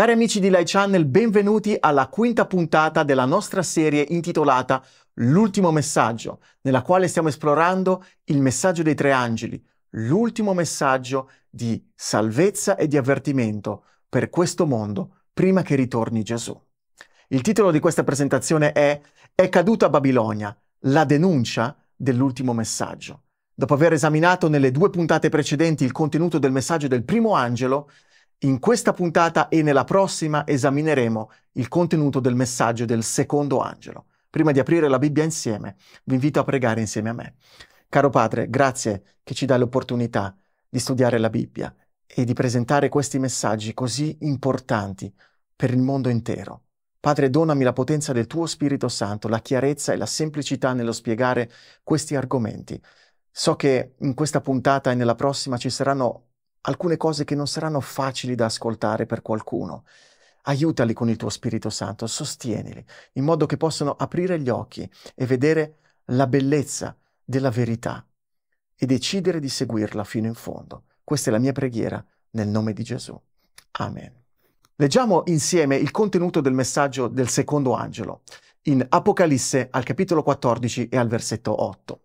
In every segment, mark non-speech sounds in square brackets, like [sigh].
Cari amici di Lai Channel, benvenuti alla quinta puntata della nostra serie intitolata L'ultimo messaggio, nella quale stiamo esplorando il messaggio dei tre angeli, l'ultimo messaggio di salvezza e di avvertimento per questo mondo prima che ritorni Gesù. Il titolo di questa presentazione è È caduta Babilonia, la denuncia dell'ultimo messaggio. Dopo aver esaminato nelle due puntate precedenti il contenuto del messaggio del primo angelo, in questa puntata e nella prossima esamineremo il contenuto del messaggio del secondo angelo. Prima di aprire la Bibbia insieme, vi invito a pregare insieme a me. Caro Padre, grazie che ci dai l'opportunità di studiare la Bibbia e di presentare questi messaggi così importanti per il mondo intero. Padre, donami la potenza del tuo Spirito Santo, la chiarezza e la semplicità nello spiegare questi argomenti. So che in questa puntata e nella prossima ci saranno alcune cose che non saranno facili da ascoltare per qualcuno. Aiutali con il tuo Spirito Santo, sostienili, in modo che possano aprire gli occhi e vedere la bellezza della verità e decidere di seguirla fino in fondo. Questa è la mia preghiera nel nome di Gesù. Amen. Leggiamo insieme il contenuto del messaggio del secondo angelo in Apocalisse al capitolo 14 e al versetto 8.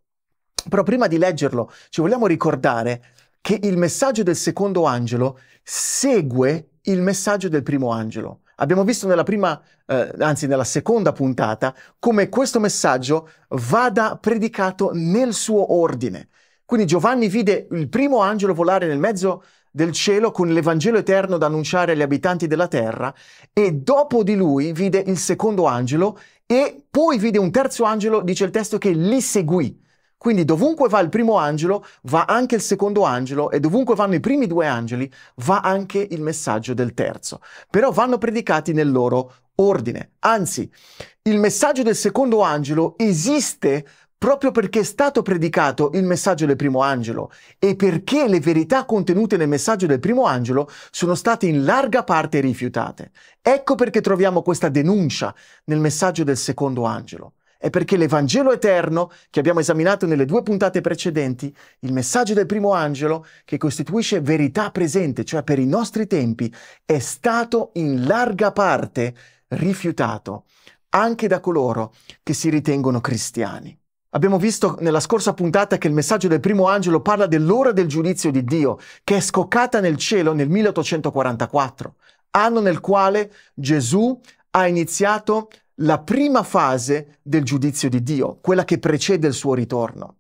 Però prima di leggerlo ci vogliamo ricordare che il messaggio del secondo angelo segue il messaggio del primo angelo. Abbiamo visto nella prima, eh, anzi nella seconda puntata, come questo messaggio vada predicato nel suo ordine. Quindi Giovanni vide il primo angelo volare nel mezzo del cielo con l'Evangelo eterno da annunciare agli abitanti della terra e dopo di lui vide il secondo angelo e poi vide un terzo angelo, dice il testo, che li seguì. Quindi dovunque va il primo angelo, va anche il secondo angelo e dovunque vanno i primi due angeli, va anche il messaggio del terzo. Però vanno predicati nel loro ordine. Anzi, il messaggio del secondo angelo esiste proprio perché è stato predicato il messaggio del primo angelo e perché le verità contenute nel messaggio del primo angelo sono state in larga parte rifiutate. Ecco perché troviamo questa denuncia nel messaggio del secondo angelo è perché l'Evangelo eterno che abbiamo esaminato nelle due puntate precedenti, il messaggio del primo angelo, che costituisce verità presente, cioè per i nostri tempi, è stato in larga parte rifiutato anche da coloro che si ritengono cristiani. Abbiamo visto nella scorsa puntata che il messaggio del primo angelo parla dell'ora del giudizio di Dio, che è scoccata nel cielo nel 1844, anno nel quale Gesù ha iniziato la prima fase del giudizio di Dio, quella che precede il suo ritorno.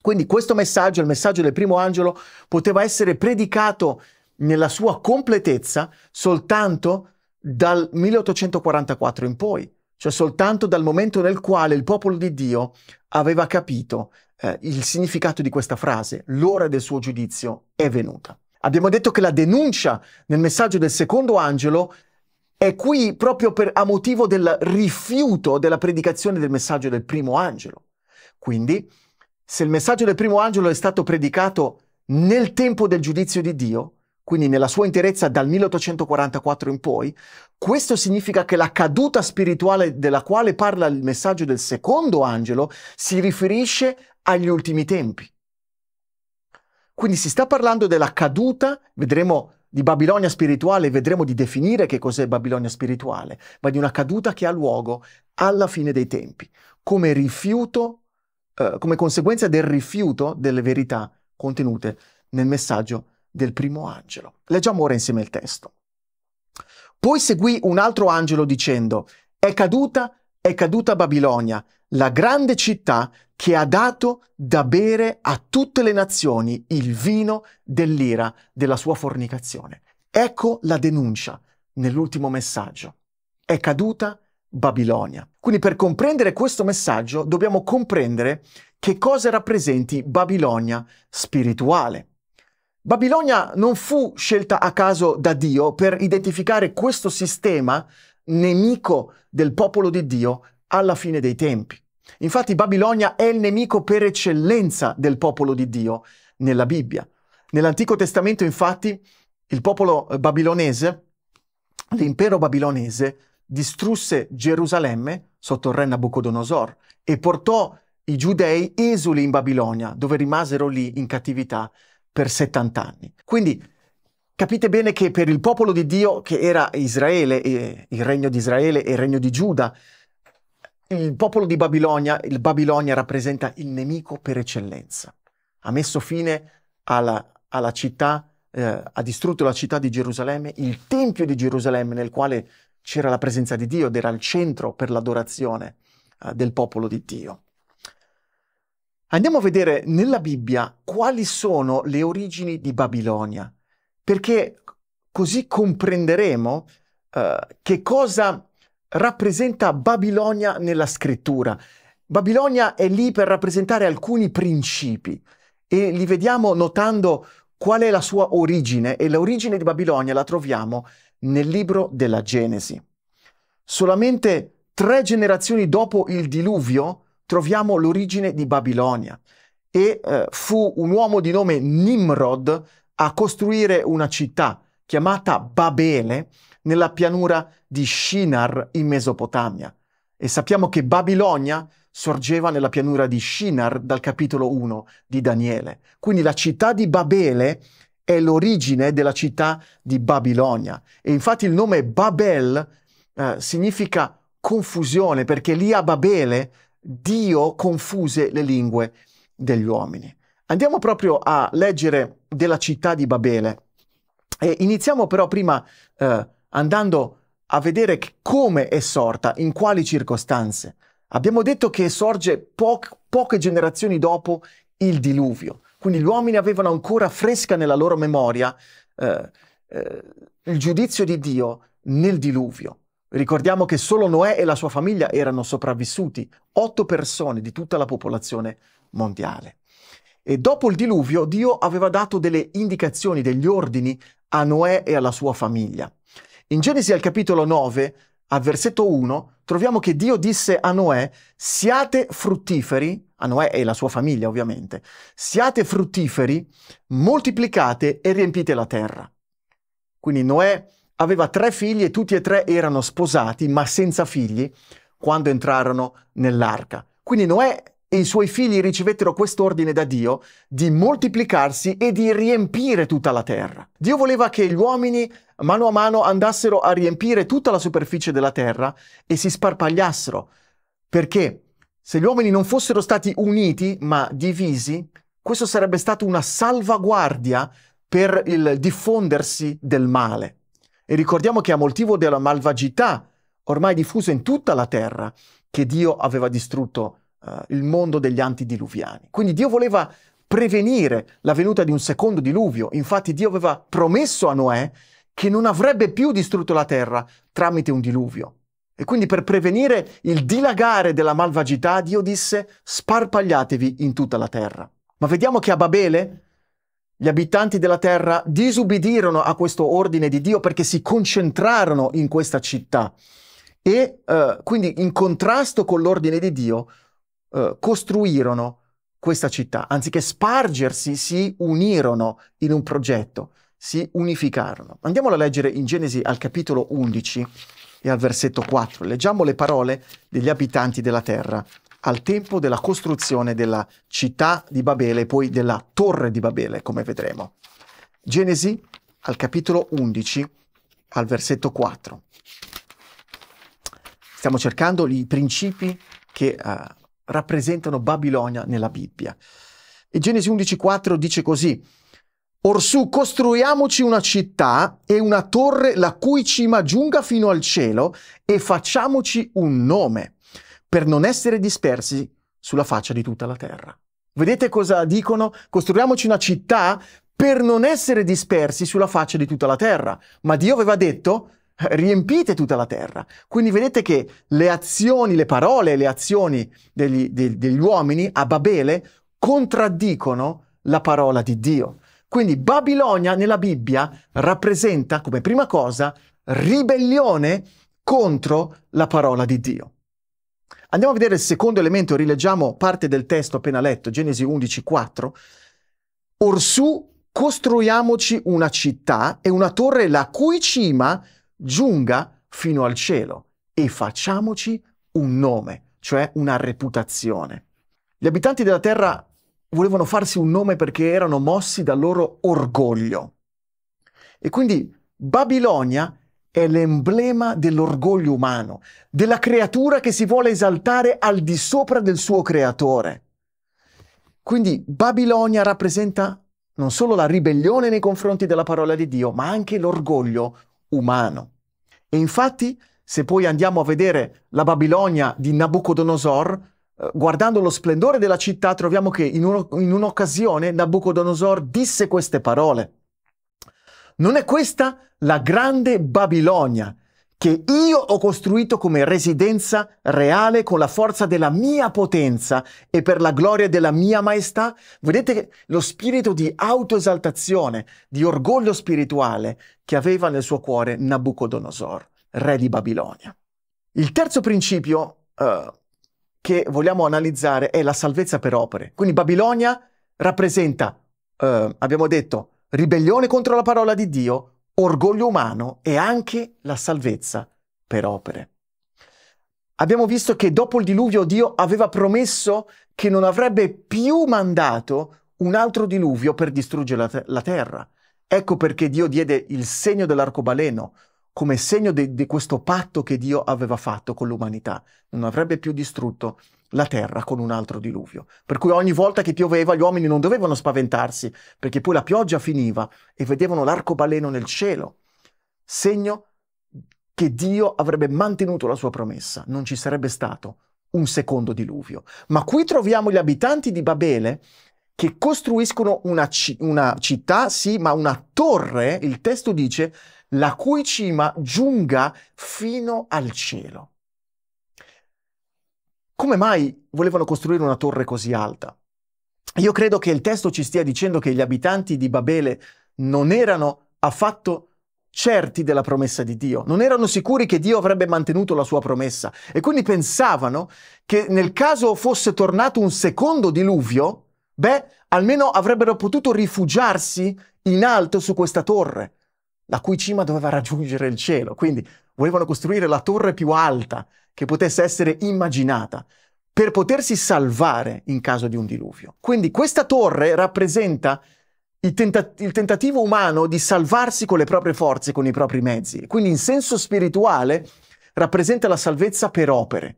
Quindi questo messaggio, il messaggio del primo angelo, poteva essere predicato nella sua completezza soltanto dal 1844 in poi, cioè soltanto dal momento nel quale il popolo di Dio aveva capito eh, il significato di questa frase, l'ora del suo giudizio è venuta. Abbiamo detto che la denuncia nel messaggio del secondo angelo è qui proprio per, a motivo del rifiuto della predicazione del messaggio del primo angelo. Quindi, se il messaggio del primo angelo è stato predicato nel tempo del giudizio di Dio, quindi nella sua interezza dal 1844 in poi, questo significa che la caduta spirituale della quale parla il messaggio del secondo angelo si riferisce agli ultimi tempi. Quindi si sta parlando della caduta, vedremo di Babilonia spirituale, vedremo di definire che cos'è Babilonia spirituale, ma di una caduta che ha luogo alla fine dei tempi, come rifiuto, eh, come conseguenza del rifiuto delle verità contenute nel messaggio del primo angelo. Leggiamo ora insieme il testo. Poi seguì un altro angelo dicendo, è caduta è caduta Babilonia, la grande città che ha dato da bere a tutte le nazioni il vino dell'ira della sua fornicazione. Ecco la denuncia nell'ultimo messaggio. È caduta Babilonia. Quindi per comprendere questo messaggio dobbiamo comprendere che cosa rappresenti Babilonia spirituale. Babilonia non fu scelta a caso da Dio per identificare questo sistema nemico del popolo di Dio alla fine dei tempi. Infatti Babilonia è il nemico per eccellenza del popolo di Dio nella Bibbia. Nell'Antico Testamento infatti il popolo eh, babilonese, l'impero babilonese, distrusse Gerusalemme sotto il re Nabucodonosor e portò i giudei esuli in Babilonia, dove rimasero lì in cattività per 70 anni. Quindi Capite bene che per il popolo di Dio, che era Israele, il regno di Israele e il regno di Giuda, il popolo di Babilonia, il Babilonia rappresenta il nemico per eccellenza. Ha messo fine alla, alla città, eh, ha distrutto la città di Gerusalemme, il Tempio di Gerusalemme nel quale c'era la presenza di Dio ed era il centro per l'adorazione eh, del popolo di Dio. Andiamo a vedere nella Bibbia quali sono le origini di Babilonia perché così comprenderemo uh, che cosa rappresenta Babilonia nella scrittura. Babilonia è lì per rappresentare alcuni principi e li vediamo notando qual è la sua origine e l'origine di Babilonia la troviamo nel libro della Genesi. Solamente tre generazioni dopo il diluvio troviamo l'origine di Babilonia e eh, fu un uomo di nome Nimrod a costruire una città chiamata Babele nella pianura di Shinar in Mesopotamia. E sappiamo che Babilonia sorgeva nella pianura di Shinar dal capitolo 1 di Daniele. Quindi la città di Babele è l'origine della città di Babilonia. E infatti il nome Babel eh, significa confusione perché lì a Babele Dio confuse le lingue degli uomini. Andiamo proprio a leggere della città di Babele. E iniziamo però prima eh, andando a vedere come è sorta, in quali circostanze. Abbiamo detto che sorge po- poche generazioni dopo il diluvio, quindi gli uomini avevano ancora fresca nella loro memoria eh, eh, il giudizio di Dio nel diluvio. Ricordiamo che solo Noè e la sua famiglia erano sopravvissuti, otto persone di tutta la popolazione mondiale. E dopo il diluvio Dio aveva dato delle indicazioni, degli ordini a Noè e alla sua famiglia. In Genesi al capitolo 9, al versetto 1, troviamo che Dio disse a Noè, siate fruttiferi, a Noè e la sua famiglia ovviamente, siate fruttiferi, moltiplicate e riempite la terra. Quindi Noè aveva tre figli e tutti e tre erano sposati, ma senza figli, quando entrarono nell'arca. Quindi Noè e i suoi figli ricevettero quest'ordine da Dio di moltiplicarsi e di riempire tutta la terra. Dio voleva che gli uomini mano a mano andassero a riempire tutta la superficie della terra e si sparpagliassero, perché se gli uomini non fossero stati uniti ma divisi, questo sarebbe stato una salvaguardia per il diffondersi del male. E ricordiamo che a motivo della malvagità ormai diffusa in tutta la terra che Dio aveva distrutto uh, il mondo degli antidiluviani. Quindi Dio voleva prevenire la venuta di un secondo diluvio. Infatti Dio aveva promesso a Noè che non avrebbe più distrutto la terra tramite un diluvio. E quindi per prevenire il dilagare della malvagità, Dio disse sparpagliatevi in tutta la terra. Ma vediamo che a Babele gli abitanti della terra disubbidirono a questo ordine di Dio perché si concentrarono in questa città. E eh, quindi in contrasto con l'ordine di Dio eh, costruirono questa città, anziché spargersi, si unirono in un progetto, si unificarono. Andiamolo a leggere in Genesi al capitolo 11 e al versetto 4. Leggiamo le parole degli abitanti della terra al tempo della costruzione della città di Babele e poi della torre di Babele, come vedremo. Genesi al capitolo 11 al versetto 4. Stiamo cercando i principi che uh, rappresentano Babilonia nella Bibbia. E Genesi 11.4 dice così, Orsù costruiamoci una città e una torre la cui cima giunga fino al cielo e facciamoci un nome per non essere dispersi sulla faccia di tutta la terra. Vedete cosa dicono? Costruiamoci una città per non essere dispersi sulla faccia di tutta la terra. Ma Dio aveva detto riempite tutta la terra. Quindi vedete che le azioni, le parole, le azioni degli, degli, degli uomini a Babele contraddicono la parola di Dio. Quindi Babilonia nella Bibbia rappresenta come prima cosa ribellione contro la parola di Dio. Andiamo a vedere il secondo elemento, rileggiamo parte del testo appena letto, Genesi 11:4. Orsù costruiamoci una città e una torre la cui cima giunga fino al cielo e facciamoci un nome, cioè una reputazione. Gli abitanti della terra volevano farsi un nome perché erano mossi dal loro orgoglio. E quindi Babilonia è l'emblema dell'orgoglio umano, della creatura che si vuole esaltare al di sopra del suo creatore. Quindi Babilonia rappresenta non solo la ribellione nei confronti della parola di Dio, ma anche l'orgoglio umano. E infatti, se poi andiamo a vedere la Babilonia di Nabucodonosor, eh, guardando lo splendore della città, troviamo che in, uno, in un'occasione Nabucodonosor disse queste parole. Non è questa la grande Babilonia che io ho costruito come residenza reale con la forza della mia potenza e per la gloria della mia maestà? Vedete lo spirito di autoesaltazione, di orgoglio spirituale che aveva nel suo cuore Nabucodonosor, re di Babilonia. Il terzo principio uh, che vogliamo analizzare è la salvezza per opere. Quindi Babilonia rappresenta, uh, abbiamo detto, ribellione contro la parola di Dio, orgoglio umano e anche la salvezza per opere. Abbiamo visto che dopo il diluvio Dio aveva promesso che non avrebbe più mandato un altro diluvio per distruggere la, te- la terra. Ecco perché Dio diede il segno dell'arcobaleno come segno di questo patto che Dio aveva fatto con l'umanità. Non avrebbe più distrutto la terra con un altro diluvio. Per cui ogni volta che pioveva gli uomini non dovevano spaventarsi, perché poi la pioggia finiva e vedevano l'arcobaleno nel cielo, segno che Dio avrebbe mantenuto la sua promessa, non ci sarebbe stato un secondo diluvio. Ma qui troviamo gli abitanti di Babele che costruiscono una, ci una città, sì, ma una torre, il testo dice, la cui cima giunga fino al cielo come mai volevano costruire una torre così alta? Io credo che il testo ci stia dicendo che gli abitanti di Babele non erano affatto certi della promessa di Dio, non erano sicuri che Dio avrebbe mantenuto la sua promessa e quindi pensavano che nel caso fosse tornato un secondo diluvio, beh, almeno avrebbero potuto rifugiarsi in alto su questa torre, la cui cima doveva raggiungere il cielo. Quindi volevano costruire la torre più alta che potesse essere immaginata per potersi salvare in caso di un diluvio. Quindi questa torre rappresenta il, tenta- il, tentativo umano di salvarsi con le proprie forze, con i propri mezzi. Quindi in senso spirituale rappresenta la salvezza per opere.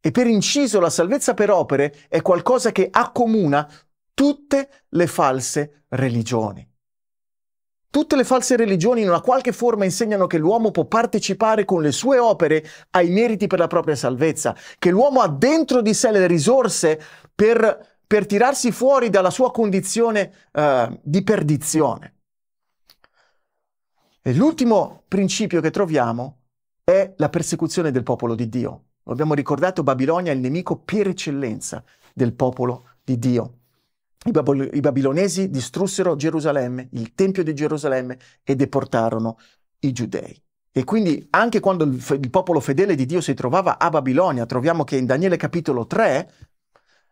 E per inciso la salvezza per opere è qualcosa che accomuna tutte le false religioni. Tutte le false religioni in una qualche forma insegnano che l'uomo può partecipare con le sue opere ai meriti per la propria salvezza, che l'uomo ha dentro di sé le risorse per, per tirarsi fuori dalla sua condizione eh, di perdizione. E l'ultimo principio che troviamo è la persecuzione del popolo di Dio. Lo abbiamo ricordato, Babilonia è il nemico per eccellenza del popolo di Dio. I, Bab- I, babilonesi distrussero Gerusalemme, il Tempio di Gerusalemme e deportarono i giudei. E quindi anche quando il, fe- il popolo fedele di Dio si trovava a Babilonia, troviamo che in Daniele capitolo 3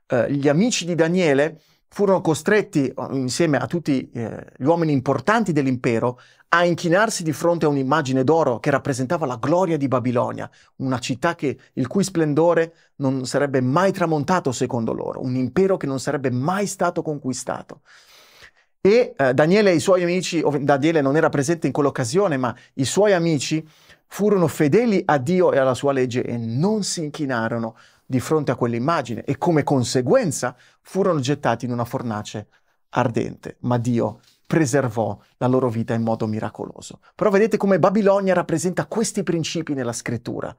eh, gli amici di Daniele furono costretti, insieme a tutti eh, gli uomini importanti dell'impero, a inchinarsi di fronte a un'immagine d'oro che rappresentava la gloria di Babilonia, una città che, il cui splendore non sarebbe mai tramontato secondo loro, un impero che non sarebbe mai stato conquistato. E eh, Daniele e i suoi amici, Daniele non era presente in quell'occasione, ma i suoi amici furono fedeli a Dio e alla sua legge e non si inchinarono di fronte a quell'immagine e come conseguenza furono gettati in una fornace ardente, ma Dio preservò la loro vita in modo miracoloso. Però vedete come Babilonia rappresenta questi principi nella scrittura.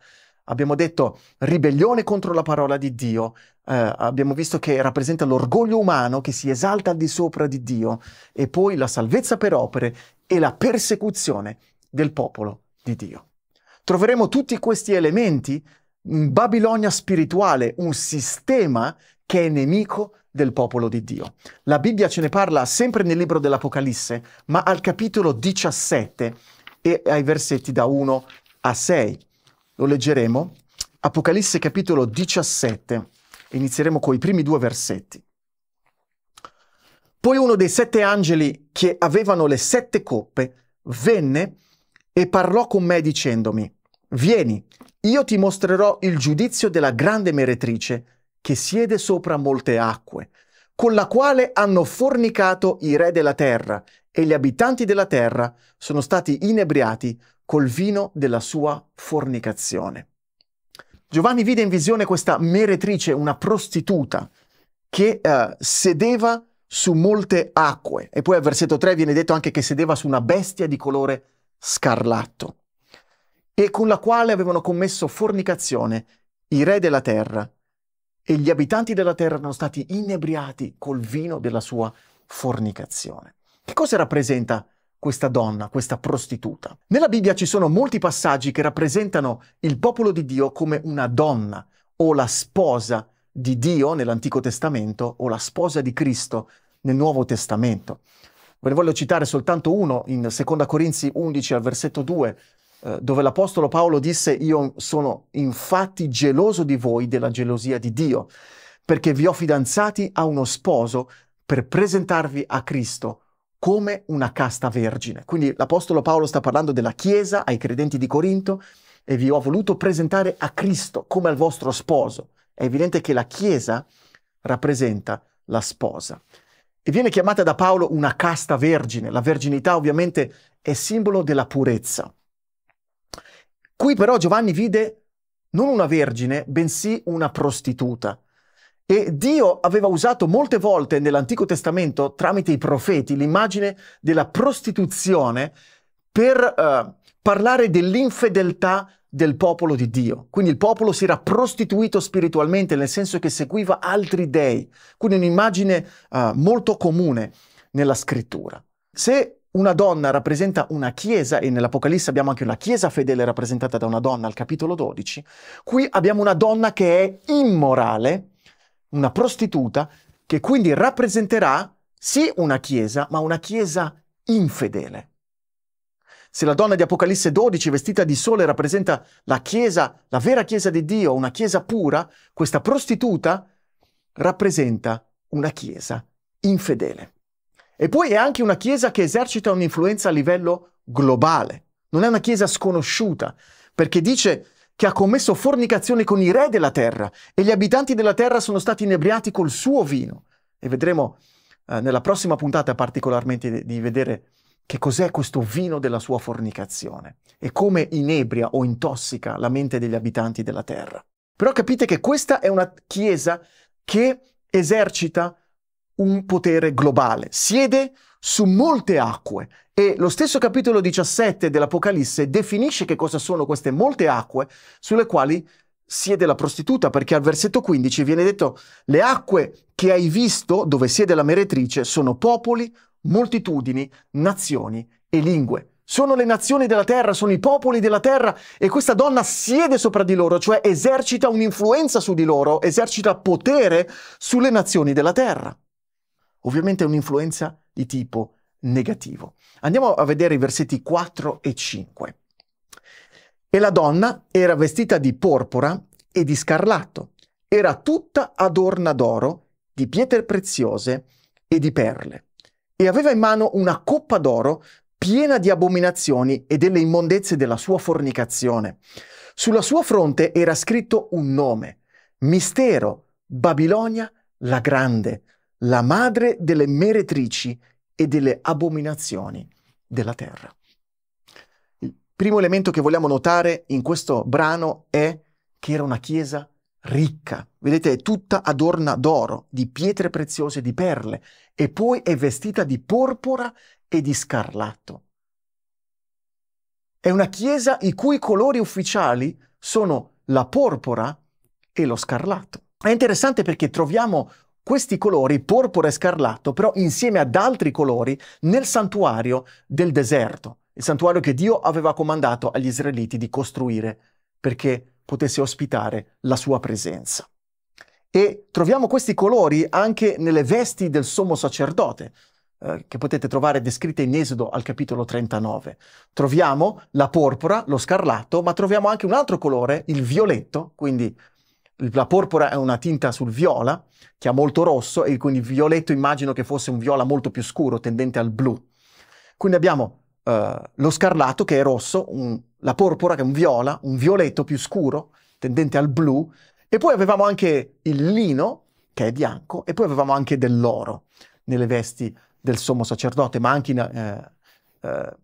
Abbiamo detto ribellione contro la parola di Dio, eh, abbiamo visto che rappresenta l'orgoglio umano che si esalta al di sopra di Dio e poi la salvezza per opere e la persecuzione del popolo di Dio. Troveremo tutti questi elementi Babilonia spirituale, un sistema che è nemico del popolo di Dio. La Bibbia ce ne parla sempre nel libro dell'Apocalisse, ma al capitolo 17 e ai versetti da 1 a 6. Lo leggeremo. Apocalisse capitolo 17. Inizieremo con i primi due versetti. Poi uno dei sette angeli che avevano le sette coppe venne e parlò con me dicendomi, Vieni, io ti mostrerò il giudizio della grande meretrice che siede sopra molte acque, con la quale hanno fornicato i re della terra e gli abitanti della terra sono stati inebriati col vino della sua fornicazione. Giovanni vide in visione questa meretrice, una prostituta, che eh, sedeva su molte acque. E poi al versetto 3 viene detto anche che sedeva su una bestia di colore scarlatto e con la quale avevano commesso fornicazione i re della terra, e gli abitanti della terra erano stati inebriati col vino della sua fornicazione. Che cosa rappresenta questa donna, questa prostituta? Nella Bibbia ci sono molti passaggi che rappresentano il popolo di Dio come una donna o la sposa di Dio nell'Antico Testamento o la sposa di Cristo nel Nuovo Testamento. Ve ne voglio citare soltanto uno in 2 Corinzi 11 al versetto 2, eh, dove l'Apostolo Paolo disse io sono infatti geloso di voi della gelosia di Dio, perché vi ho fidanzati a uno sposo per presentarvi a Cristo come una casta vergine. Quindi l'Apostolo Paolo sta parlando della Chiesa ai credenti di Corinto e vi ho voluto presentare a Cristo come al vostro sposo. È evidente che la Chiesa rappresenta la sposa. E viene chiamata da Paolo una casta vergine. La verginità ovviamente è simbolo della purezza. Qui però Giovanni vide non una vergine, bensì una prostituta. E Dio aveva usato molte volte nell'Antico Testamento, tramite i profeti, l'immagine della prostituzione per eh, parlare dell'infedeltà del popolo di Dio. Quindi il popolo si era prostituito spiritualmente, nel senso che seguiva altri dei. Quindi un'immagine eh, molto comune nella scrittura. Se una donna rappresenta una chiesa, e nell'Apocalisse abbiamo anche una chiesa fedele rappresentata da una donna al capitolo 12, qui abbiamo una donna che è immorale, una prostituta, che quindi rappresenterà sì una chiesa, ma una chiesa infedele. Se la donna di Apocalisse 12 vestita di sole rappresenta la chiesa, la vera chiesa di Dio, una chiesa pura, questa prostituta rappresenta una chiesa infedele. E poi è anche una chiesa che esercita un'influenza a livello globale. Non è una chiesa sconosciuta, perché dice che ha commesso fornicazione con i re della terra e gli abitanti della terra sono stati inebriati col suo vino. E vedremo eh, nella prossima puntata particolarmente di vedere che cos'è questo vino della sua fornicazione e come inebria o intossica la mente degli abitanti della terra. Però capite che questa è una chiesa che esercita un potere globale, siede su molte acque e lo stesso capitolo 17 dell'Apocalisse definisce che cosa sono queste molte acque sulle quali siede la prostituta, perché al versetto 15 viene detto le acque che hai visto dove siede la meretrice sono popoli, moltitudini, nazioni e lingue. Sono le nazioni della terra, sono i popoli della terra e questa donna siede sopra di loro, cioè esercita un'influenza su di loro, esercita potere sulle nazioni della terra. Ovviamente è un'influenza di tipo negativo. Andiamo a vedere i versetti 4 e 5. E la donna era vestita di porpora e di scarlatto, era tutta adorna d'oro, di pietre preziose e di perle, e aveva in mano una coppa d'oro piena di abominazioni e delle immondezze della sua fornicazione. Sulla sua fronte era scritto un nome, Mistero, Babilonia la Grande, la madre delle meretrici e delle abominazioni della terra. Il primo elemento che vogliamo notare in questo brano è che era una chiesa ricca. Vedete, è tutta adorna d'oro, di pietre preziose, di perle, e poi è vestita di porpora e di scarlatto. È una chiesa i cui colori ufficiali sono la porpora e lo scarlatto. È interessante perché troviamo questi colori, porpora e scarlatto, però insieme ad altri colori, nel santuario del deserto, il santuario che Dio aveva comandato agli israeliti di costruire perché potesse ospitare la sua presenza. E troviamo questi colori anche nelle vesti del sommo sacerdote, eh, che potete trovare descritte in Esodo al capitolo 39. Troviamo la porpora, lo scarlatto, ma troviamo anche un altro colore, il violetto, quindi la porpora è una tinta sul viola, che ha molto rosso, e quindi il violetto immagino che fosse un viola molto più scuro, tendente al blu. Quindi abbiamo uh, lo scarlato, che è rosso, un, la porpora, che è un viola, un violetto più scuro, tendente al blu, e poi avevamo anche il lino, che è bianco, e poi avevamo anche dell'oro nelle vesti del sommo sacerdote, ma anche in, eh, eh,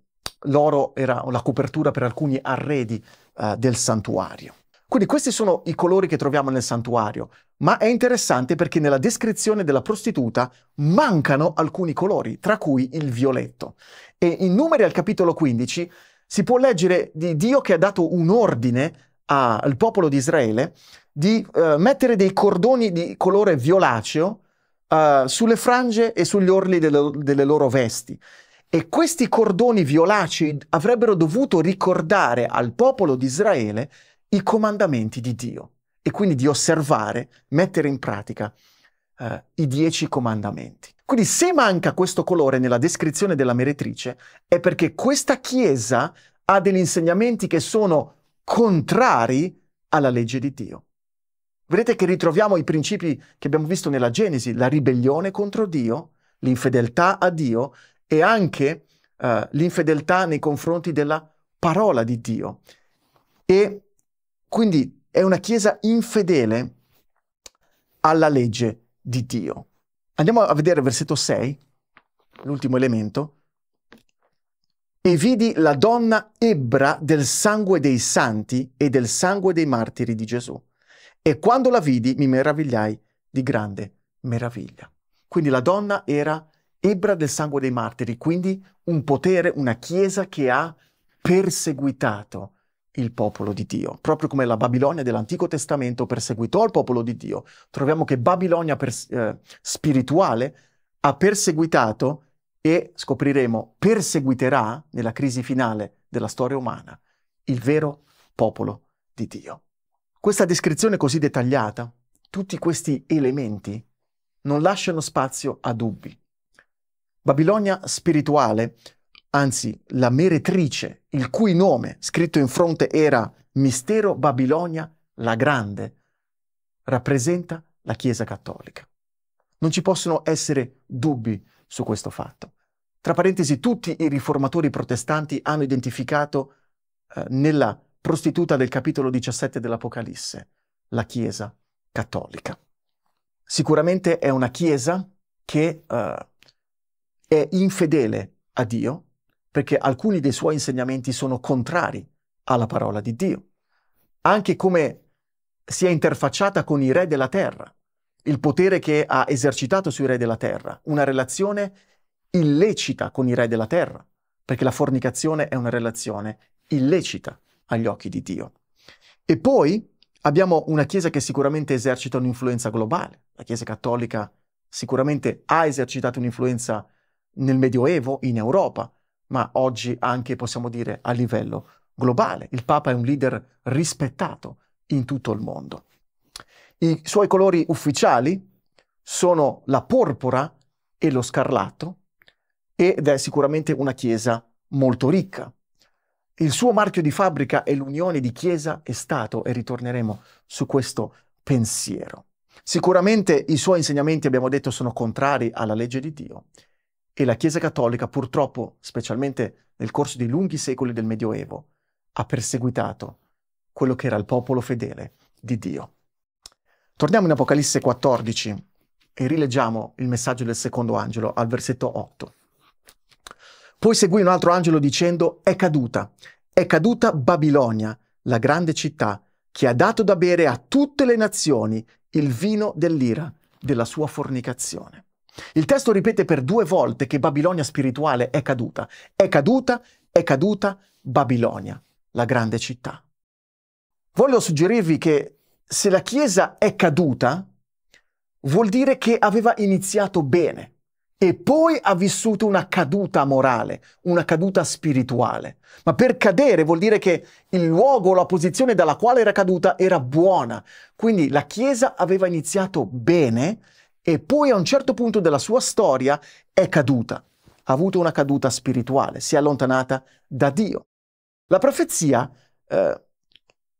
l'oro era la copertura per alcuni arredi eh, del santuario. Quindi questi sono i colori che troviamo nel santuario, ma è interessante perché nella descrizione della prostituta mancano alcuni colori, tra cui il violetto. E in numeri al capitolo 15 si può leggere di Dio che ha dato un ordine a, al popolo di Israele di uh, mettere dei cordoni di colore violaceo uh, sulle frange e sugli orli delle, delle loro vesti. E questi cordoni violacei avrebbero dovuto ricordare al popolo di Israele i comandamenti di Dio e quindi di osservare, mettere in pratica eh, i dieci comandamenti. Quindi se manca questo colore nella descrizione della meretrice è perché questa Chiesa ha degli insegnamenti che sono contrari alla legge di Dio. Vedete che ritroviamo i principi che abbiamo visto nella Genesi, la ribellione contro Dio, l'infedeltà a Dio e anche uh, l'infedeltà nei confronti della parola di Dio. E quindi è una chiesa infedele alla legge di Dio. Andiamo a vedere il versetto 6, l'ultimo elemento. E vidi la donna ebra del sangue dei santi e del sangue dei martiri di Gesù. E quando la vidi mi meravigliai di grande meraviglia. Quindi la donna era ebra del sangue dei martiri, quindi un potere, una chiesa che ha perseguitato il popolo di Dio. Proprio come la Babilonia dell'Antico Testamento perseguitò il popolo di Dio, troviamo che Babilonia pers- eh, spirituale ha perseguitato e scopriremo perseguiterà nella crisi finale della storia umana il vero popolo di Dio. Questa descrizione così dettagliata, tutti questi elementi non lasciano spazio a dubbi. Babilonia spirituale anzi la meretrice, il cui nome scritto in fronte era Mistero Babilonia la Grande, rappresenta la Chiesa Cattolica. Non ci possono essere dubbi su questo fatto. Tra parentesi, tutti i riformatori protestanti hanno identificato eh, nella prostituta del capitolo 17 dell'Apocalisse la Chiesa Cattolica. Sicuramente è una Chiesa che eh, è infedele a Dio, perché alcuni dei suoi insegnamenti sono contrari alla parola di Dio. Anche come si è interfacciata con i re della terra, il potere che ha esercitato sui re della terra, una relazione illecita con i re della terra, perché la fornicazione è una relazione illecita agli occhi di Dio. E poi abbiamo una Chiesa che sicuramente esercita un'influenza globale. La Chiesa cattolica sicuramente ha esercitato un'influenza nel Medioevo, in Europa, ma oggi anche possiamo dire a livello globale. Il Papa è un leader rispettato in tutto il mondo. I suoi colori ufficiali sono la porpora e lo scarlatto ed è sicuramente una chiesa molto ricca. Il suo marchio di fabbrica è l'unione di chiesa e Stato e ritorneremo su questo pensiero. Sicuramente i suoi insegnamenti, abbiamo detto, sono contrari alla legge di Dio e la Chiesa Cattolica purtroppo, specialmente nel corso dei lunghi secoli del Medioevo, ha perseguitato quello che era il popolo fedele di Dio. Torniamo in Apocalisse 14 e rileggiamo il messaggio del secondo angelo al versetto 8. Poi seguì un altro angelo dicendo, è caduta, è caduta Babilonia, la grande città, che ha dato da bere a tutte le nazioni il vino dell'ira della sua fornicazione. Il testo ripete per due volte che Babilonia spirituale è caduta. È caduta, è caduta Babilonia, la grande città. Voglio suggerirvi che se la Chiesa è caduta, vuol dire che aveva iniziato bene e poi ha vissuto una caduta morale, una caduta spirituale. Ma per cadere vuol dire che il luogo, la posizione dalla quale era caduta era buona. Quindi la Chiesa aveva iniziato bene, e poi a un certo punto della sua storia è caduta, ha avuto una caduta spirituale, si è allontanata da Dio. La profezia, eh,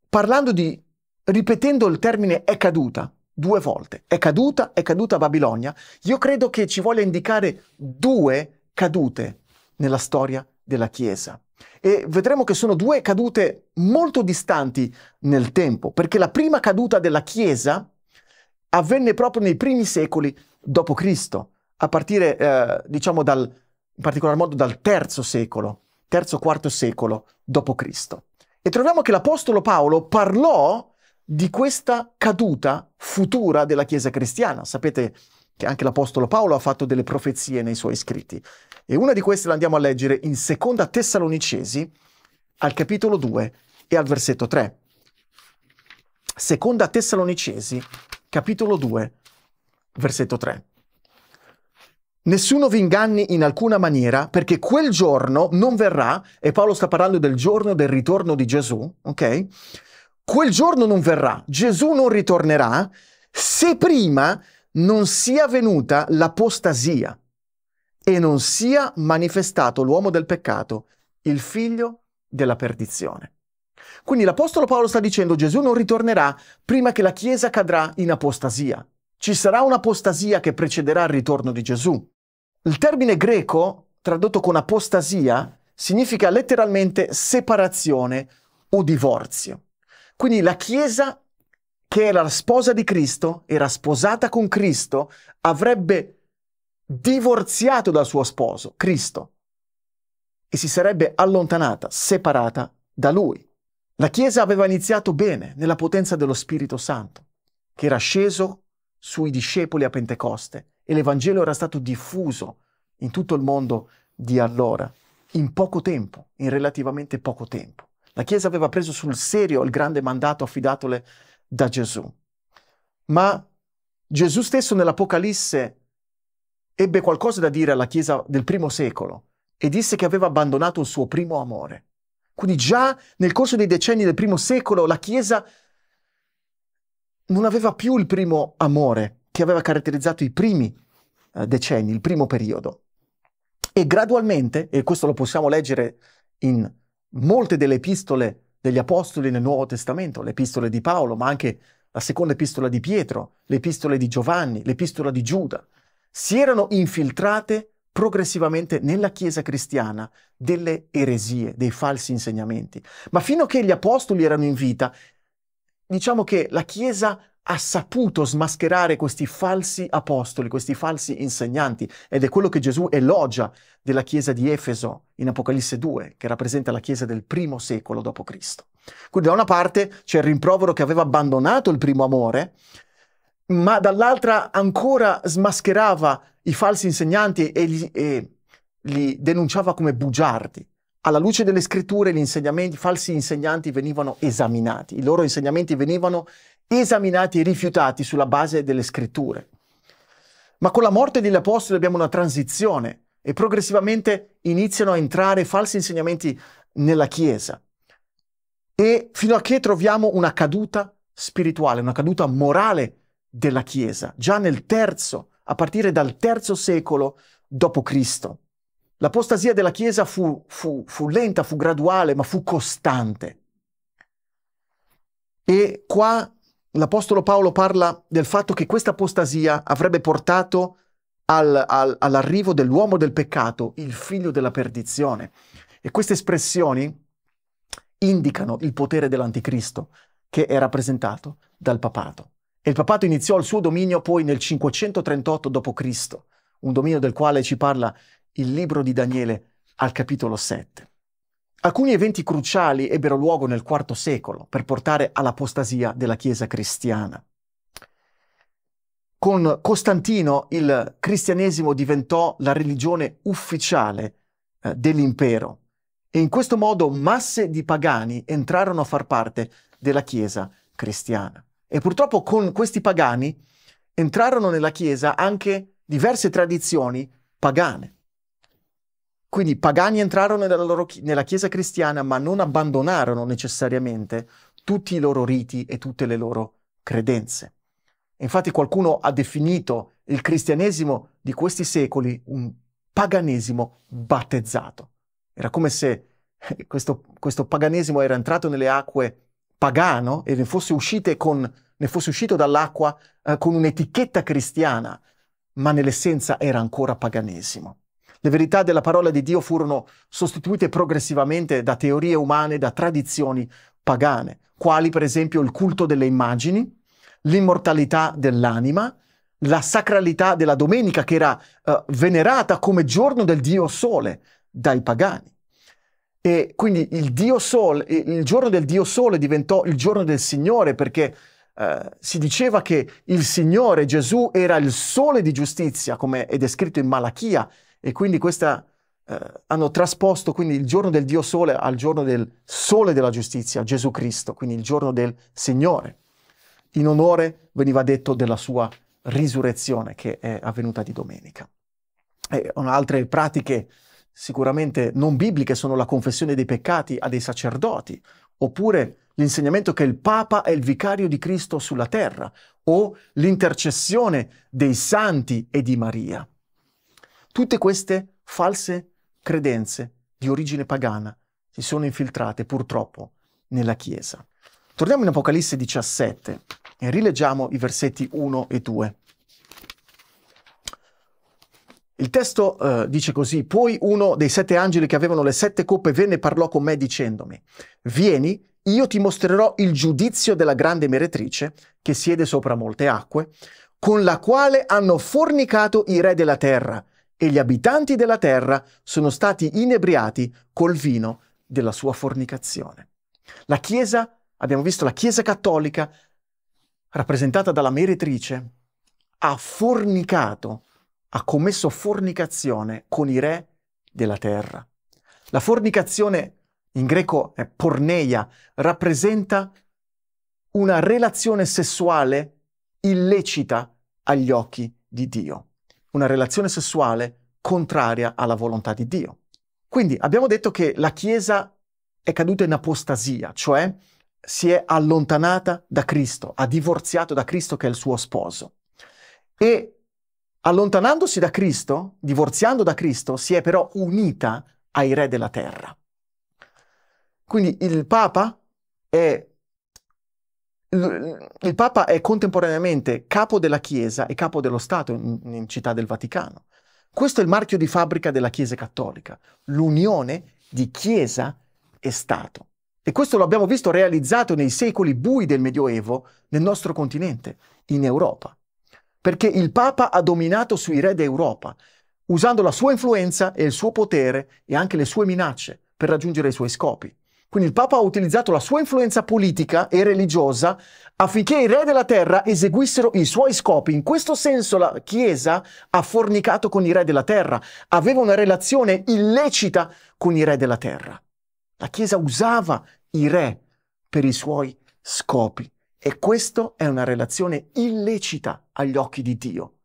parlando di, ripetendo il termine è caduta due volte, è caduta, è caduta a Babilonia, io credo che ci voglia indicare due cadute nella storia della Chiesa. E vedremo che sono due cadute molto distanti nel tempo, perché la prima caduta della Chiesa avvenne proprio nei primi secoli dopo Cristo, a partire eh, diciamo dal, in particolar modo dal terzo secolo, terzo, quarto secolo dopo Cristo. E troviamo che l'Apostolo Paolo parlò di questa caduta futura della Chiesa cristiana. Sapete che anche l'Apostolo Paolo ha fatto delle profezie nei suoi scritti. E una di queste la andiamo a leggere in Seconda Tessalonicesi, al capitolo 2 e al versetto 3. Seconda Tessalonicesi, capitolo 2, versetto 3. Nessuno vi inganni in alcuna maniera, perché quel giorno non verrà, e Paolo sta parlando del giorno del ritorno di Gesù, ok? Quel giorno non verrà, Gesù non ritornerà, se prima non sia venuta l'apostasia e non sia manifestato l'uomo del peccato, il figlio della perdizione. Quindi l'Apostolo Paolo sta dicendo Gesù non ritornerà prima che la Chiesa cadrà in apostasia. Ci sarà un'apostasia che precederà il ritorno di Gesù. Il termine greco, tradotto con apostasia, significa letteralmente separazione o divorzio. Quindi la Chiesa, che era la sposa di Cristo, era sposata con Cristo, avrebbe divorziato dal suo sposo, Cristo, e si sarebbe allontanata, separata da lui. La Chiesa aveva iniziato bene nella potenza dello Spirito Santo, che era sceso sui discepoli a Pentecoste e l'Evangelo era stato diffuso in tutto il mondo di allora, in poco tempo, in relativamente poco tempo. La Chiesa aveva preso sul serio il grande mandato affidatole da Gesù. Ma Gesù stesso nell'Apocalisse ebbe qualcosa da dire alla Chiesa del primo secolo e disse che aveva abbandonato il suo primo amore. Quindi già nel corso dei decenni del primo secolo la Chiesa non aveva più il primo amore che aveva caratterizzato i primi eh, decenni, il primo periodo. E gradualmente, e questo lo possiamo leggere in molte delle epistole degli Apostoli nel Nuovo Testamento, le epistole di Paolo, ma anche la seconda epistola di Pietro, le epistole di Giovanni, l'epistola di Giuda, si erano infiltrate progressivamente nella Chiesa cristiana delle eresie, dei falsi insegnamenti. Ma fino a che gli apostoli erano in vita, diciamo che la Chiesa ha saputo smascherare questi falsi apostoli, questi falsi insegnanti, ed è quello che Gesù elogia della Chiesa di Efeso in Apocalisse 2, che rappresenta la Chiesa del primo secolo d.C. Quindi da una parte c'è il rimprovero che aveva abbandonato il primo amore, ma dall'altra ancora smascherava i falsi insegnanti e li, e li denunciava come bugiardi. Alla luce delle scritture i falsi insegnanti venivano esaminati, i loro insegnamenti venivano esaminati e rifiutati sulla base delle scritture. Ma con la morte degli apostoli abbiamo una transizione e progressivamente iniziano a entrare falsi insegnamenti nella Chiesa. E fino a che troviamo una caduta spirituale, una caduta morale della Chiesa, già nel terzo, a partire dal terzo secolo d.C. L'apostasia della Chiesa fu, fu, fu lenta, fu graduale, ma fu costante. E qua l'Apostolo Paolo parla del fatto che questa apostasia avrebbe portato al, al, all'arrivo dell'uomo del peccato, il figlio della perdizione. E queste espressioni indicano il potere dell'anticristo che è rappresentato dal papato. E il papato iniziò il suo dominio poi nel 538 d.C., un dominio del quale ci parla il libro di Daniele al capitolo 7. Alcuni eventi cruciali ebbero luogo nel IV secolo per portare all'apostasia della Chiesa cristiana. Con Costantino il cristianesimo diventò la religione ufficiale eh, dell'impero e in questo modo masse di pagani entrarono a far parte della Chiesa cristiana. E purtroppo con questi pagani entrarono nella Chiesa anche diverse tradizioni pagane. Quindi i pagani entrarono nella, loro, nella Chiesa cristiana ma non abbandonarono necessariamente tutti i loro riti e tutte le loro credenze. Infatti qualcuno ha definito il cristianesimo di questi secoli un paganesimo battezzato. Era come se [laughs] questo, questo paganesimo era entrato nelle acque pagano e ne fosse, con, ne fosse uscito dall'acqua eh, con un'etichetta cristiana, ma nell'essenza era ancora paganesimo. Le verità della parola di Dio furono sostituite progressivamente da teorie umane, da tradizioni pagane, quali per esempio il culto delle immagini, l'immortalità dell'anima, la sacralità della domenica che era eh, venerata come giorno del Dio Sole dai pagani. E quindi il Dio Sole, il giorno del Dio Sole diventò il giorno del Signore perché eh, si diceva che il Signore Gesù era il sole di giustizia, come è descritto in Malachia, e quindi questa, eh, hanno trasposto quindi il giorno del Dio Sole al giorno del sole della giustizia, Gesù Cristo, quindi il giorno del Signore. In onore veniva detto della sua risurrezione che è avvenuta di domenica. E, altre pratiche sicuramente non bibliche sono la confessione dei peccati a dei sacerdoti, oppure l'insegnamento che il Papa è il vicario di Cristo sulla terra, o l'intercessione dei santi e di Maria. Tutte queste false credenze di origine pagana si sono infiltrate purtroppo nella Chiesa. Torniamo in Apocalisse 17 e rileggiamo i versetti 1 e 2. Il testo eh, dice così, poi uno dei sette angeli che avevano le sette coppe venne e parlò con me dicendomi, vieni, io ti mostrerò il giudizio della grande meretrice che siede sopra molte acque, con la quale hanno fornicato i re della terra e gli abitanti della terra sono stati inebriati col vino della sua fornicazione. La Chiesa, abbiamo visto la Chiesa cattolica, rappresentata dalla meretrice, ha fornicato ha commesso fornicazione con i re della terra. La fornicazione in greco è porneia, rappresenta una relazione sessuale illecita agli occhi di Dio, una relazione sessuale contraria alla volontà di Dio. Quindi abbiamo detto che la Chiesa è caduta in apostasia, cioè si è allontanata da Cristo, ha divorziato da Cristo che è il suo sposo. E Allontanandosi da Cristo, divorziando da Cristo, si è però unita ai re della terra. Quindi il Papa è, il Papa è contemporaneamente capo della Chiesa e capo dello Stato in, in città del Vaticano. Questo è il marchio di fabbrica della Chiesa cattolica, l'unione di Chiesa e Stato. E questo lo abbiamo visto realizzato nei secoli bui del Medioevo nel nostro continente, in Europa perché il Papa ha dominato sui re d'Europa, usando la sua influenza e il suo potere e anche le sue minacce per raggiungere i suoi scopi. Quindi il Papa ha utilizzato la sua influenza politica e religiosa affinché i re della terra eseguissero i suoi scopi. In questo senso la Chiesa ha fornicato con i re della terra, aveva una relazione illecita con i re della terra. La Chiesa usava i re per i suoi scopi. E questa è una relazione illecita agli occhi di Dio.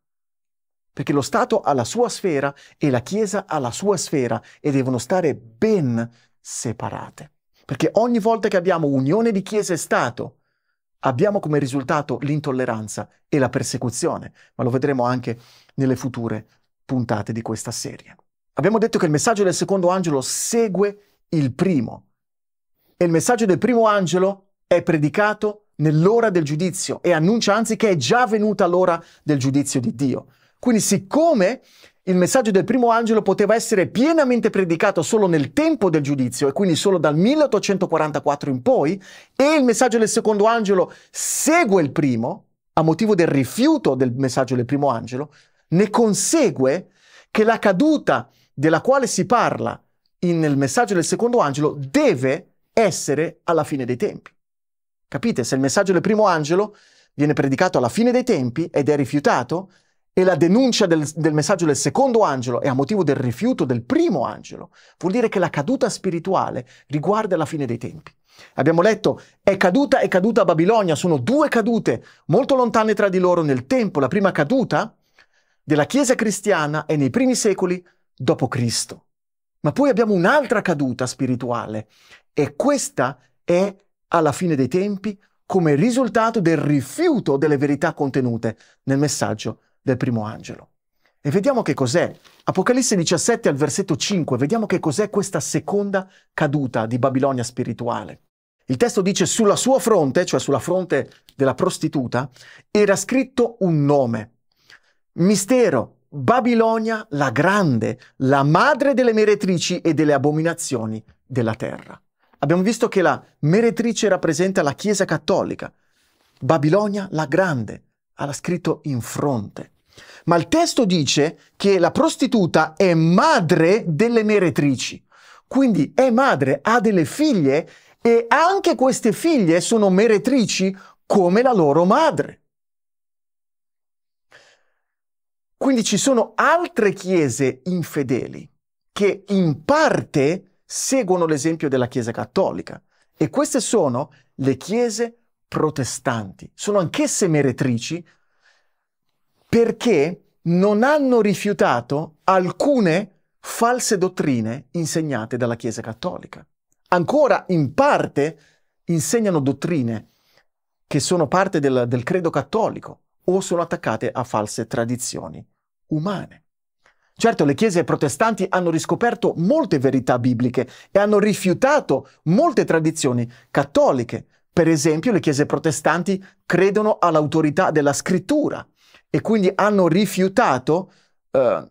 Perché lo Stato ha la sua sfera e la Chiesa ha la sua sfera e devono stare ben separate. Perché ogni volta che abbiamo unione di Chiesa e Stato, abbiamo come risultato l'intolleranza e la persecuzione, ma lo vedremo anche nelle future puntate di questa serie. Abbiamo detto che il messaggio del secondo angelo segue il primo e il messaggio del primo angelo è predicato nell'ora del giudizio e annuncia anzi che è già venuta l'ora del giudizio di Dio. Quindi siccome il messaggio del primo angelo poteva essere pienamente predicato solo nel tempo del giudizio e quindi solo dal 1844 in poi, e il messaggio del secondo angelo segue il primo, a motivo del rifiuto del messaggio del primo angelo, ne consegue che la caduta della quale si parla nel messaggio del secondo angelo deve essere alla fine dei tempi. Capite? Se il messaggio del primo angelo viene predicato alla fine dei tempi ed è rifiutato, e la denuncia del, del, messaggio del secondo angelo è a motivo del rifiuto del primo angelo, vuol dire che la caduta spirituale riguarda la fine dei tempi. Abbiamo letto, è caduta e caduta a Babilonia, sono due cadute molto lontane tra di loro nel tempo. La prima caduta della Chiesa cristiana è nei primi secoli dopo Cristo. Ma poi abbiamo un'altra caduta spirituale e questa è alla fine dei tempi come risultato del rifiuto delle verità contenute nel messaggio del primo angelo. E vediamo che cos'è. Apocalisse 17 al versetto 5, vediamo che cos'è questa seconda caduta di Babilonia spirituale. Il testo dice sulla sua fronte, cioè sulla fronte della prostituta, era scritto un nome. Mistero, Babilonia la grande, la madre delle meretrici e delle abominazioni della terra. Abbiamo visto che la meretrice rappresenta la Chiesa cattolica, Babilonia la grande, ha scritto in fronte. Ma il testo dice che la prostituta è madre delle meretrici, quindi è madre, ha delle figlie e anche queste figlie sono meretrici come la loro madre. Quindi ci sono altre chiese infedeli che in parte seguono l'esempio della Chiesa cattolica e queste sono le chiese protestanti. Sono anch'esse meretrici perché non hanno rifiutato alcune false dottrine insegnate dalla Chiesa cattolica. Ancora in parte insegnano dottrine che sono parte del, del credo cattolico o sono attaccate a false tradizioni umane. Certo, le chiese protestanti hanno riscoperto molte verità bibliche e hanno rifiutato molte tradizioni cattoliche. Per esempio, le chiese protestanti credono all'autorità della scrittura e quindi hanno rifiutato eh,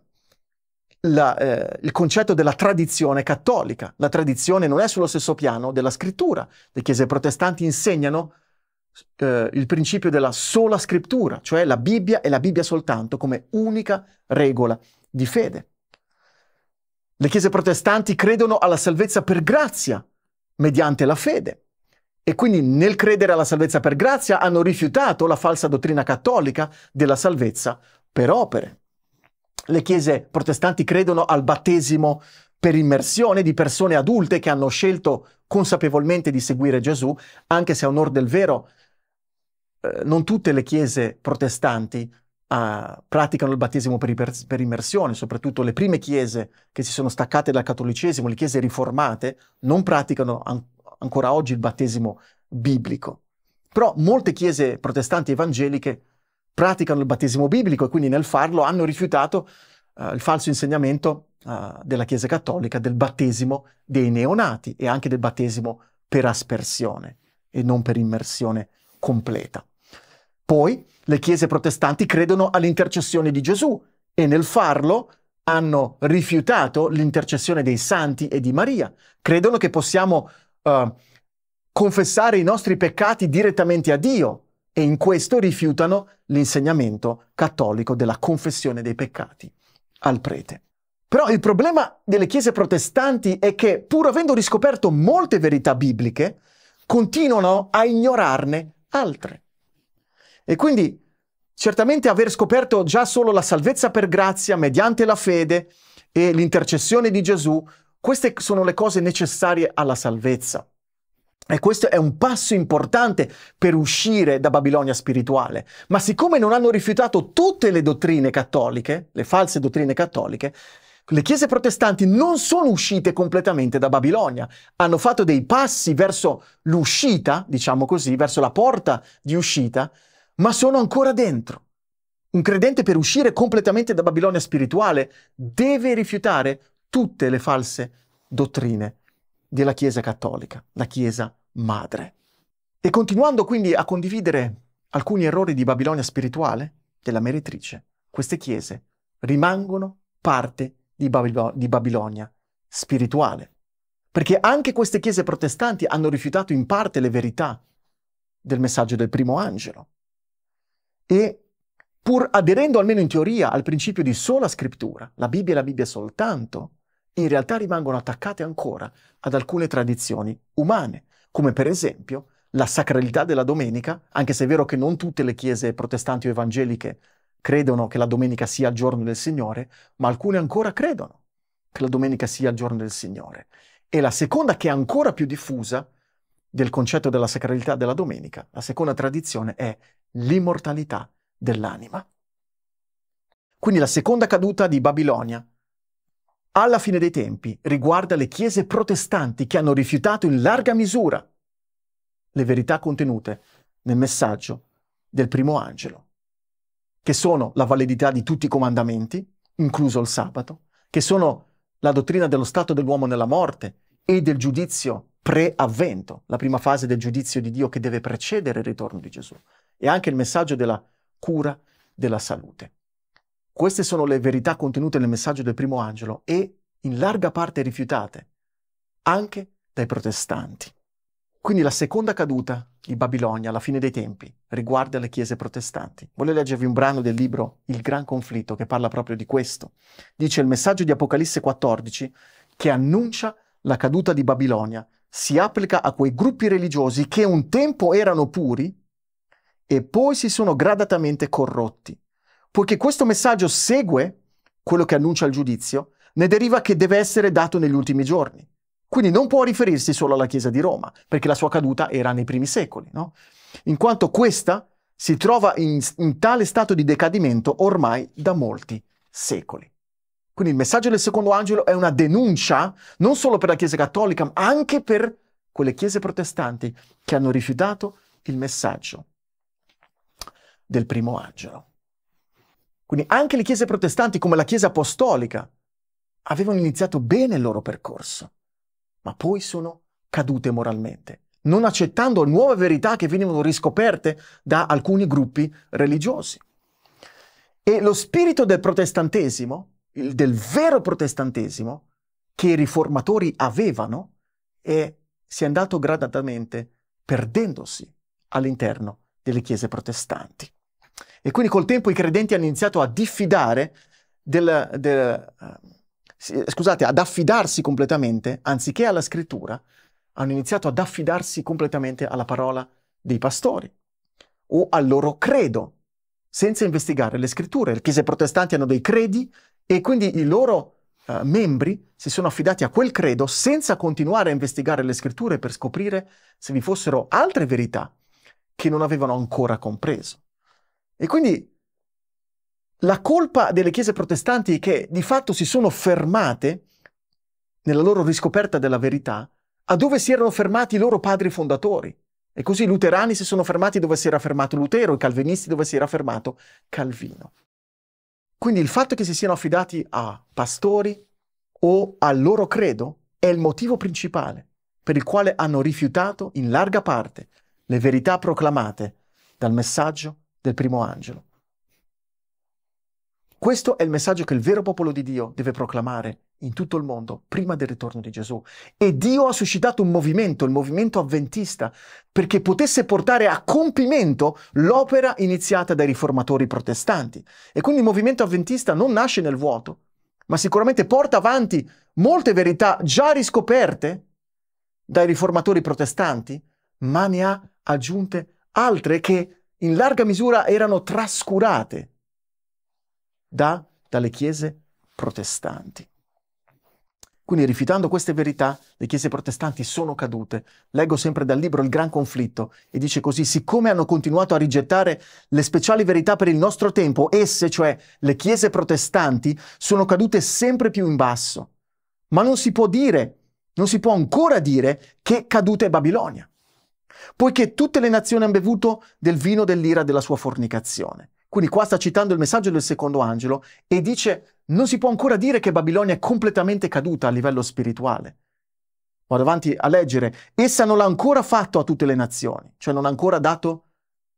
la, eh, il concetto della tradizione cattolica. La tradizione non è sullo stesso piano della scrittura. Le chiese protestanti insegnano eh, il principio della sola scrittura, cioè la Bibbia e la Bibbia soltanto come unica regola di fede. Le chiese protestanti credono alla salvezza per grazia, mediante la fede. E quindi nel credere alla salvezza per grazia hanno rifiutato la falsa dottrina cattolica della salvezza per opere. Le chiese protestanti credono al battesimo per immersione di persone adulte che hanno scelto consapevolmente di seguire Gesù, anche se a onor del vero eh, non tutte le chiese protestanti uh, praticano il battesimo per, iper- per, immersione, soprattutto le prime chiese che si sono staccate dal cattolicesimo, le chiese riformate, non praticano an- ancora oggi il battesimo biblico. Però molte chiese protestanti evangeliche praticano il battesimo biblico e quindi nel farlo hanno rifiutato uh, il falso insegnamento uh, della Chiesa Cattolica del battesimo dei neonati e anche del battesimo per aspersione e non per immersione completa. Poi le chiese protestanti credono all'intercessione di Gesù e nel farlo hanno rifiutato l'intercessione dei santi e di Maria. Credono che possiamo uh, confessare i nostri peccati direttamente a Dio e in questo rifiutano l'insegnamento cattolico della confessione dei peccati al prete. Però il problema delle chiese protestanti è che, pur avendo riscoperto molte verità bibliche, continuano a ignorarne altre. E quindi certamente aver scoperto già solo la salvezza per grazia mediante la fede e l'intercessione di Gesù, queste sono le cose necessarie alla salvezza. E questo è un passo importante per uscire da Babilonia spirituale. Ma siccome non hanno rifiutato tutte le dottrine cattoliche, le false dottrine cattoliche, le chiese protestanti non sono uscite completamente da Babilonia, hanno fatto dei passi verso l'uscita, diciamo così, verso la porta di uscita, ma sono ancora dentro. Un credente per uscire completamente da Babilonia spirituale deve rifiutare tutte le false dottrine della Chiesa cattolica, la Chiesa madre. E continuando quindi a condividere alcuni errori di Babilonia spirituale, della meretrice, queste chiese rimangono parte di, Babilo- di Babilonia spirituale. Perché anche queste chiese protestanti hanno rifiutato in parte le verità del messaggio del primo angelo e pur aderendo almeno in teoria al principio di sola scrittura, la Bibbia e la Bibbia soltanto, in realtà rimangono attaccate ancora ad alcune tradizioni umane, come per esempio la sacralità della domenica, anche se è vero che non tutte le chiese protestanti o evangeliche credono che la domenica sia il giorno del Signore, ma alcune ancora credono che la domenica sia il giorno del Signore. E la seconda, che è ancora più diffusa del concetto della sacralità della domenica, la seconda tradizione è l'immortalità dell'anima. Quindi la seconda caduta di Babilonia, alla fine dei tempi, riguarda le chiese protestanti che hanno rifiutato in larga misura le verità contenute nel messaggio del primo angelo, che sono la validità di tutti i comandamenti, incluso il sabato, che sono la dottrina dello stato dell'uomo nella morte e del giudizio pre-avvento, la prima fase del giudizio di Dio che deve precedere il ritorno di Gesù, e anche il messaggio della cura della salute. Queste sono le verità contenute nel messaggio del primo angelo e in larga parte rifiutate anche dai protestanti. Quindi la seconda caduta di Babilonia alla fine dei tempi riguarda le chiese protestanti. Voglio leggervi un brano del libro Il Gran Conflitto che parla proprio di questo. Dice il messaggio di Apocalisse 14 che annuncia la caduta di Babilonia si applica a quei gruppi religiosi che un tempo erano puri e poi si sono gradatamente corrotti. Poiché questo messaggio segue quello che annuncia il giudizio, ne deriva che deve essere dato negli ultimi giorni. Quindi non può riferirsi solo alla Chiesa di Roma, perché la sua caduta era nei primi secoli, no? in quanto questa si trova in, in tale stato di decadimento ormai da molti secoli. Quindi il messaggio del secondo angelo è una denuncia non solo per la Chiesa cattolica, ma anche per quelle chiese protestanti che hanno rifiutato il messaggio del primo angelo. Quindi anche le chiese protestanti come la chiesa apostolica avevano iniziato bene il loro percorso, ma poi sono cadute moralmente, non accettando nuove verità che venivano riscoperte da alcuni gruppi religiosi. E lo spirito del protestantesimo, del vero protestantesimo, che i riformatori avevano, e si è andato gradatamente perdendosi all'interno delle chiese protestanti. E quindi col tempo i credenti hanno iniziato a diffidare del, del, eh, scusate, ad affidarsi completamente, anziché alla scrittura, hanno iniziato ad affidarsi completamente alla parola dei pastori o al loro credo, senza investigare le scritture. Le chiese protestanti hanno dei credi e quindi i loro uh, membri si sono affidati a quel credo senza continuare a investigare le scritture per scoprire se vi fossero altre verità che non avevano ancora compreso. E quindi la colpa delle chiese protestanti che di fatto si sono fermate nella loro riscoperta della verità a dove si erano fermati i loro padri fondatori. E così i luterani si sono fermati dove si era fermato Lutero, i calvinisti dove si era fermato Calvino. Quindi il fatto che si siano affidati a pastori o al loro credo è il motivo principale per il quale hanno rifiutato in larga parte le verità proclamate dal messaggio del primo angelo. Questo è il messaggio che il vero popolo di Dio deve proclamare in tutto il mondo prima del ritorno di Gesù. E Dio ha suscitato un movimento, il movimento avventista, perché potesse portare a compimento l'opera iniziata dai riformatori protestanti. E quindi il movimento avventista non nasce nel vuoto, ma sicuramente porta avanti molte verità già riscoperte dai riformatori protestanti, ma ne ha aggiunte altre che in larga misura erano trascurate da, dalle chiese protestanti. Quindi rifiutando queste verità, le chiese protestanti sono cadute. Leggo sempre dal libro Il Gran Conflitto e dice così, siccome hanno continuato a rigettare le speciali verità per il nostro tempo, esse, cioè le chiese protestanti, sono cadute sempre più in basso. Ma non si può dire, non si può ancora dire che cadute è Babilonia poiché tutte le nazioni hanno bevuto del vino dell'ira della sua fornicazione. Quindi qua sta citando il messaggio del secondo angelo e dice non si può ancora dire che Babilonia è completamente caduta a livello spirituale. Vado avanti a leggere. Essa non l'ha ancora fatto a tutte le nazioni, cioè non ha ancora dato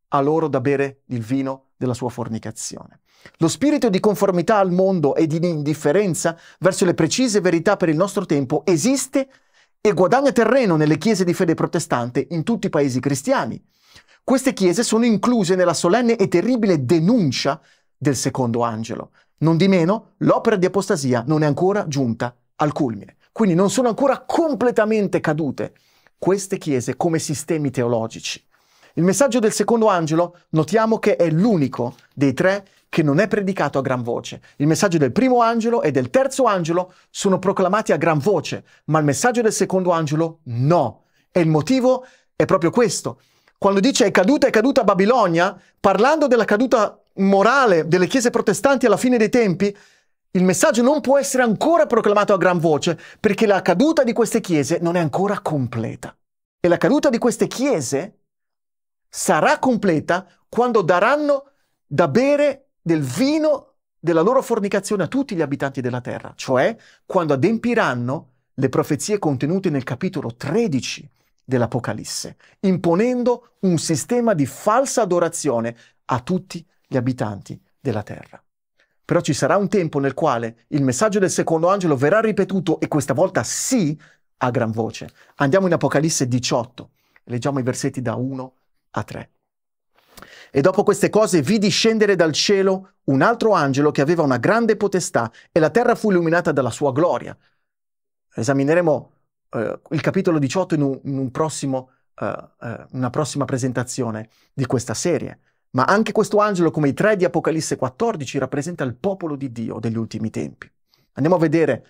a loro da bere il vino della sua fornicazione. Lo spirito di conformità al mondo e di indifferenza verso le precise verità per il nostro tempo esiste e guadagna terreno nelle chiese di fede protestante in tutti i paesi cristiani. Queste chiese sono incluse nella solenne e terribile denuncia del secondo angelo. Non di meno, l'opera di apostasia non è ancora giunta al culmine. Quindi non sono ancora completamente cadute queste chiese come sistemi teologici. Il messaggio del secondo angelo notiamo che è l'unico dei tre che non è predicato a gran voce. Il messaggio del primo angelo e del terzo angelo sono proclamati a gran voce, ma il messaggio del secondo angelo no. E il motivo è proprio questo. Quando dice è caduta, è caduta Babilonia, parlando della caduta morale delle chiese protestanti alla fine dei tempi, il messaggio non può essere ancora proclamato a gran voce perché la caduta di queste chiese non è ancora completa. E la caduta di queste chiese sarà completa quando daranno da bere del vino della loro fornicazione a tutti gli abitanti della terra, cioè quando adempiranno le profezie contenute nel capitolo 13 dell'Apocalisse, imponendo un sistema di falsa adorazione a tutti gli abitanti della terra. Però ci sarà un tempo nel quale il messaggio del secondo angelo verrà ripetuto e questa volta sì a gran voce. Andiamo in Apocalisse 18, leggiamo i versetti da 1 a 3. E dopo queste cose vidi scendere dal cielo un altro angelo che aveva una grande potestà e la terra fu illuminata dalla sua gloria. Esamineremo eh, il capitolo 18 in, un, in un prossimo, eh, eh, una prossima presentazione di questa serie. Ma anche questo angelo, come i tre di Apocalisse 14, rappresenta il popolo di Dio degli ultimi tempi. Andiamo a vedere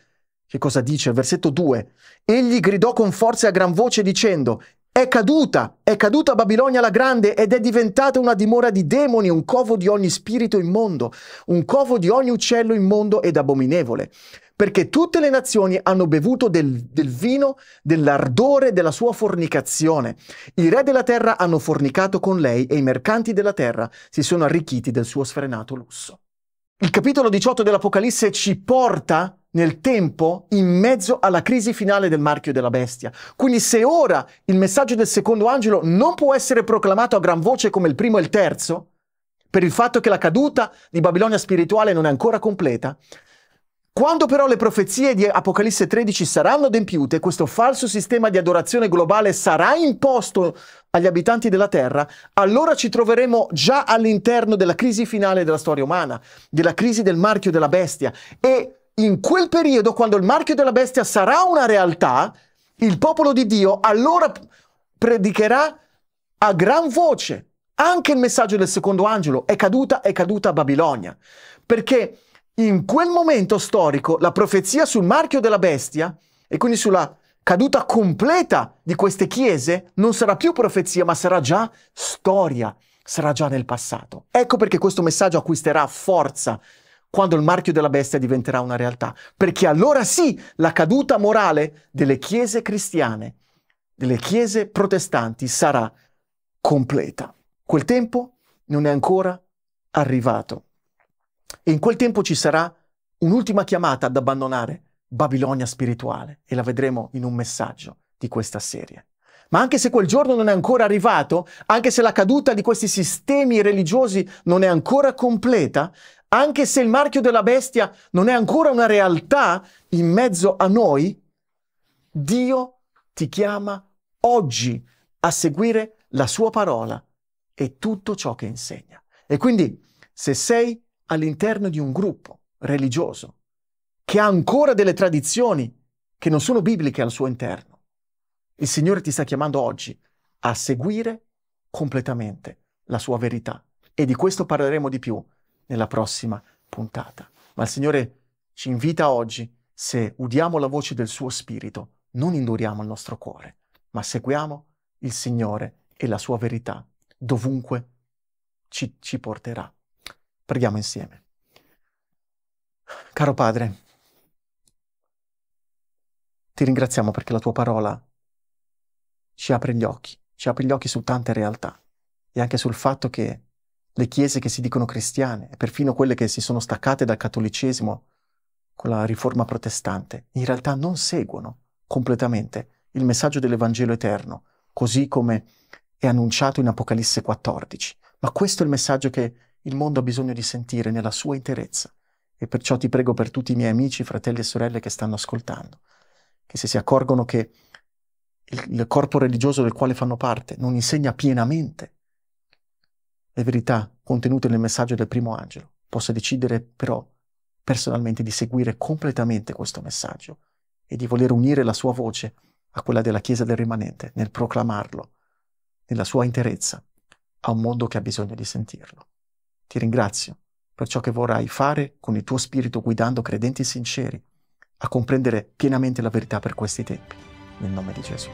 che cosa dice? Versetto 2. Egli gridò con forza e a gran voce dicendo, è caduta, è caduta Babilonia la Grande ed è diventata una dimora di demoni, un covo di ogni spirito immondo, un covo di ogni uccello immondo ed abominevole. Perché tutte le nazioni hanno bevuto del, del vino, dell'ardore della sua fornicazione. I re della terra hanno fornicato con lei e i mercanti della terra si sono arricchiti del suo sfrenato lusso. Il capitolo 18 dell'Apocalisse ci porta nel tempo in mezzo alla crisi finale del marchio della bestia. Quindi se ora il messaggio del secondo angelo non può essere proclamato a gran voce come il primo e il terzo, per il fatto che la caduta di Babilonia spirituale non è ancora completa, quando però le profezie di Apocalisse 13 saranno adempiute, questo falso sistema di adorazione globale sarà imposto agli abitanti della Terra, allora ci troveremo già all'interno della crisi finale della storia umana, della crisi del marchio della bestia. E in quel periodo, quando il marchio della bestia sarà una realtà, il popolo di Dio allora predicherà a gran voce anche il messaggio del secondo angelo. È caduta, è caduta Babilonia. Perché in quel momento storico la profezia sul marchio della bestia e quindi sulla caduta completa di queste chiese non sarà più profezia, ma sarà già storia, sarà già nel passato. Ecco perché questo messaggio acquisterà forza quando il marchio della bestia diventerà una realtà, perché allora sì la caduta morale delle chiese cristiane, delle chiese protestanti sarà completa. Quel tempo non è ancora arrivato. E in quel tempo ci sarà un'ultima chiamata ad abbandonare Babilonia spirituale e la vedremo in un messaggio di questa serie. Ma anche se quel giorno non è ancora arrivato, anche se la caduta di questi sistemi religiosi non è ancora completa, anche se il marchio della bestia non è ancora una realtà in mezzo a noi, Dio ti chiama oggi a seguire la sua parola e tutto ciò che insegna. E quindi se sei all'interno di un gruppo religioso, che ha ancora delle tradizioni che non sono bibliche al suo interno. Il Signore ti sta chiamando oggi a seguire completamente la sua verità e di questo parleremo di più nella prossima puntata. Ma il Signore ci invita oggi, se udiamo la voce del suo Spirito, non induriamo il nostro cuore, ma seguiamo il Signore e la sua verità dovunque ci, ci porterà. Preghiamo insieme. Caro Padre, ti ringraziamo perché la tua parola ci apre gli occhi, ci apre gli occhi su tante realtà e anche sul fatto che le chiese che si dicono cristiane, e perfino quelle che si sono staccate dal cattolicesimo con la riforma protestante, in realtà non seguono completamente il messaggio dell'Evangelo eterno, così come è annunciato in Apocalisse 14. Ma questo è il messaggio che il mondo ha bisogno di sentire nella sua interezza. E perciò ti prego per tutti i miei amici, fratelli e sorelle che stanno ascoltando, che se si accorgono che il, il corpo religioso del quale fanno parte non insegna pienamente le verità contenute nel messaggio del primo angelo, possa decidere però personalmente di seguire completamente questo messaggio e di voler unire la sua voce a quella della Chiesa del rimanente nel proclamarlo nella sua interezza a un mondo che ha bisogno di sentirlo. Ti ringrazio per ciò che vorrai fare con il tuo spirito guidando credenti sinceri a comprendere pienamente la verità per questi tempi. Nel nome di Gesù.